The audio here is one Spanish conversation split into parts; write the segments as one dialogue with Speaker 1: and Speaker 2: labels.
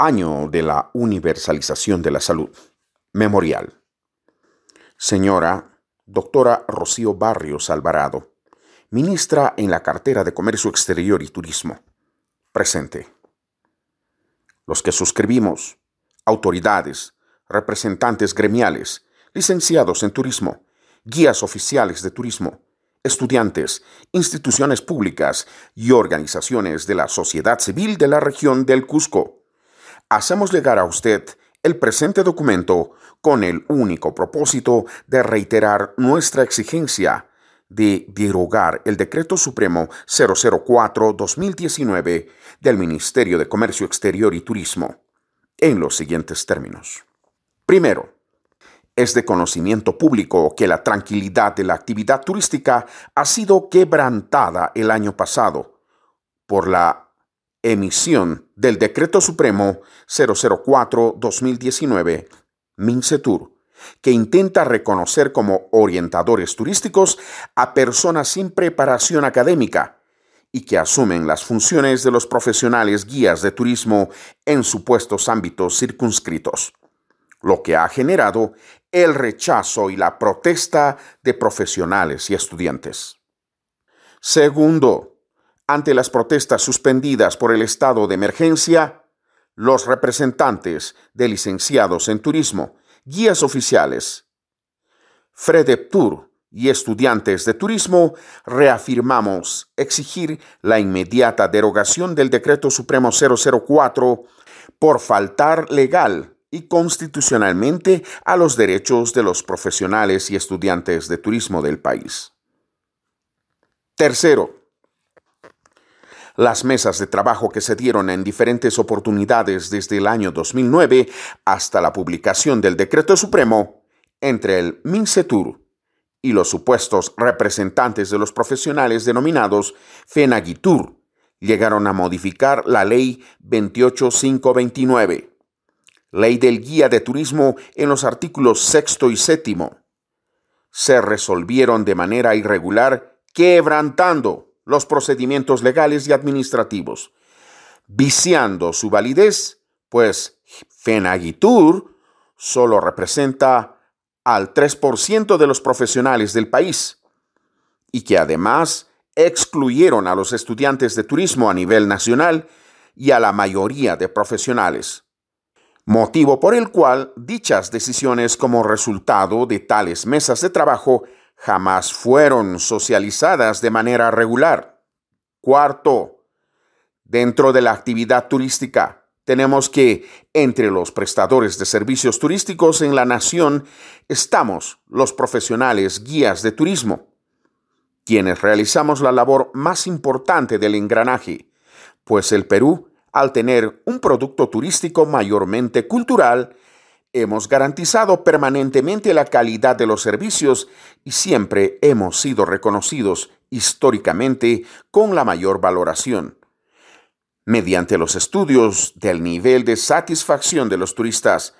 Speaker 1: Año de la Universalización de la Salud. Memorial. Señora, doctora Rocío Barrios Alvarado, ministra en la cartera de Comercio Exterior y Turismo. Presente. Los que suscribimos, autoridades, representantes gremiales, licenciados en turismo, guías oficiales de turismo, estudiantes, instituciones públicas y organizaciones de la sociedad civil de la región del Cusco hacemos llegar a usted el presente documento con el único propósito de reiterar nuestra exigencia de derogar el Decreto Supremo 004-2019 del Ministerio de Comercio Exterior y Turismo, en los siguientes términos. Primero, es de conocimiento público que la tranquilidad de la actividad turística ha sido quebrantada el año pasado por la Emisión del Decreto Supremo 004-2019, MINCETUR, que intenta reconocer como orientadores turísticos a personas sin preparación académica y que asumen las funciones de los profesionales guías de turismo en supuestos ámbitos circunscritos, lo que ha generado el rechazo y la protesta de profesionales y estudiantes. Segundo, ante las protestas suspendidas por el estado de emergencia, los representantes de licenciados en turismo, guías oficiales, FREDEPTUR y estudiantes de turismo, reafirmamos exigir la inmediata derogación del Decreto Supremo 004 por faltar legal y constitucionalmente a los derechos de los profesionales y estudiantes de turismo del país. Tercero, las mesas de trabajo que se dieron en diferentes oportunidades desde el año 2009 hasta la publicación del decreto supremo entre el MINSETUR y los supuestos representantes de los profesionales denominados FENAGITUR llegaron a modificar la ley 28529, ley del guía de turismo en los artículos sexto y séptimo. Se resolvieron de manera irregular, quebrantando los procedimientos legales y administrativos, viciando su validez, pues Fenagitur solo representa al 3% de los profesionales del país y que además excluyeron a los estudiantes de turismo a nivel nacional y a la mayoría de profesionales, motivo por el cual dichas decisiones como resultado de tales mesas de trabajo jamás fueron socializadas de manera regular. Cuarto, dentro de la actividad turística, tenemos que entre los prestadores de servicios turísticos en la nación estamos los profesionales guías de turismo, quienes realizamos la labor más importante del engranaje, pues el Perú, al tener un producto turístico mayormente cultural, Hemos garantizado permanentemente la calidad de los servicios y siempre hemos sido reconocidos históricamente con la mayor valoración. Mediante los estudios del nivel de satisfacción de los turistas,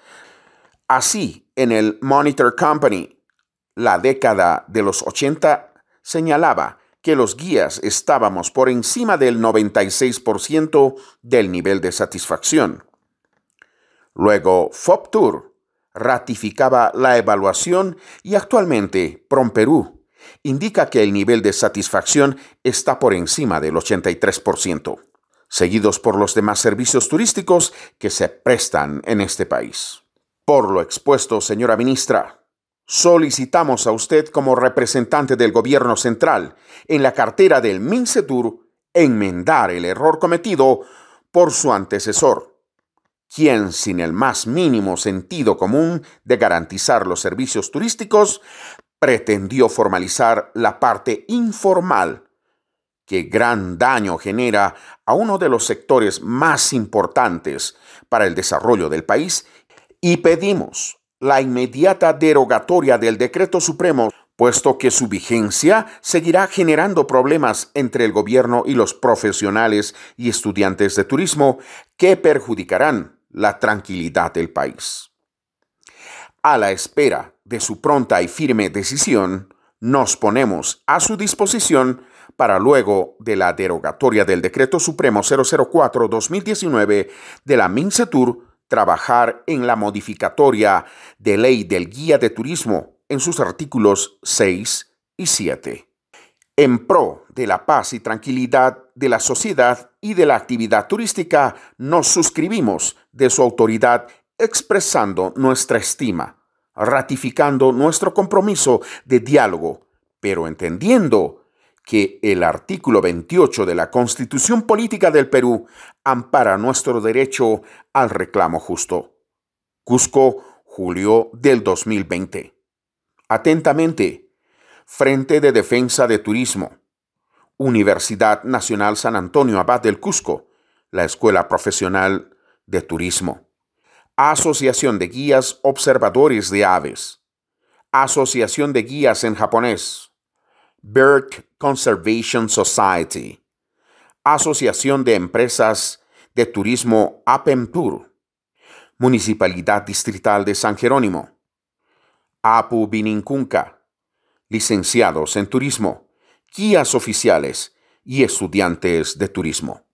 Speaker 1: así en el Monitor Company, la década de los 80 señalaba que los guías estábamos por encima del 96% del nivel de satisfacción. Luego, FOPTUR ratificaba la evaluación y actualmente PROMPERÚ indica que el nivel de satisfacción está por encima del 83%, seguidos por los demás servicios turísticos que se prestan en este país. Por lo expuesto, señora ministra, solicitamos a usted como representante del gobierno central en la cartera del MINSETUR enmendar el error cometido por su antecesor quien sin el más mínimo sentido común de garantizar los servicios turísticos, pretendió formalizar la parte informal, que gran daño genera a uno de los sectores más importantes para el desarrollo del país, y pedimos la inmediata derogatoria del decreto supremo, puesto que su vigencia seguirá generando problemas entre el gobierno y los profesionales y estudiantes de turismo que perjudicarán la tranquilidad del país. A la espera de su pronta y firme decisión, nos ponemos a su disposición para luego de la derogatoria del Decreto Supremo 004-2019 de la MINCETUR trabajar en la modificatoria de ley del Guía de Turismo en sus artículos 6 y 7. En pro de la paz y tranquilidad de la sociedad y de la actividad turística, nos suscribimos de su autoridad expresando nuestra estima, ratificando nuestro compromiso de diálogo, pero entendiendo que el artículo 28 de la Constitución Política del Perú ampara nuestro derecho al reclamo justo. Cusco, julio del 2020. Atentamente, Frente de Defensa de Turismo. Universidad Nacional San Antonio Abad del Cusco, la Escuela Profesional de Turismo, Asociación de Guías Observadores de Aves, Asociación de Guías en japonés, Bird Conservation Society, Asociación de Empresas de Turismo APEMTUR, Municipalidad Distrital de San Jerónimo, APU Bininkunka. Licenciados en Turismo, guías oficiales y estudiantes de turismo.